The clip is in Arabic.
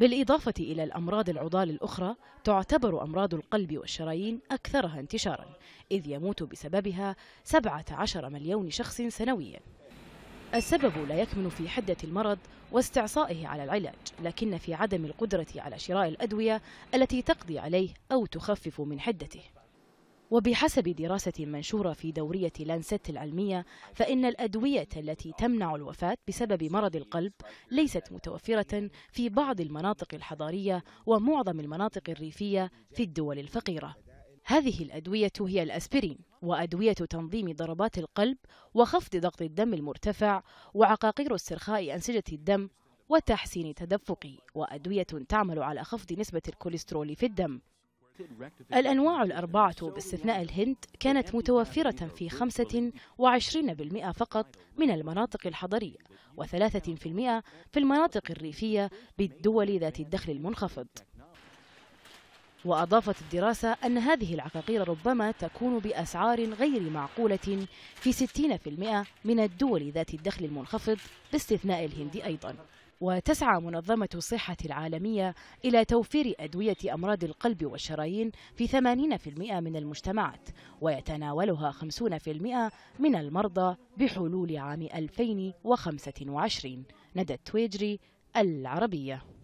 بالإضافة إلى الأمراض العضال الأخرى تعتبر أمراض القلب والشرايين أكثرها انتشارا إذ يموت بسببها 17 مليون شخص سنويا السبب لا يكمن في حدة المرض واستعصائه على العلاج لكن في عدم القدرة على شراء الأدوية التي تقضي عليه أو تخفف من حدته وبحسب دراسة منشورة في دورية لانست العلمية فإن الأدوية التي تمنع الوفاة بسبب مرض القلب ليست متوفرة في بعض المناطق الحضارية ومعظم المناطق الريفية في الدول الفقيرة هذه الأدوية هي الأسبرين وأدوية تنظيم ضربات القلب وخفض ضغط الدم المرتفع وعقاقير استرخاء أنسجة الدم وتحسين تدفقه وأدوية تعمل على خفض نسبة الكوليسترول في الدم الأنواع الأربعة باستثناء الهند كانت متوفرة في 25% فقط من المناطق الحضرية و3% في المناطق الريفية بالدول ذات الدخل المنخفض وأضافت الدراسة أن هذه العقاقير ربما تكون بأسعار غير معقولة في 60% من الدول ذات الدخل المنخفض باستثناء الهند أيضاً وتسعى منظمة الصحة العالمية إلى توفير أدوية أمراض القلب والشرايين في 80% من المجتمعات ويتناولها 50% من المرضى بحلول عام 2025 ندى التويجري العربية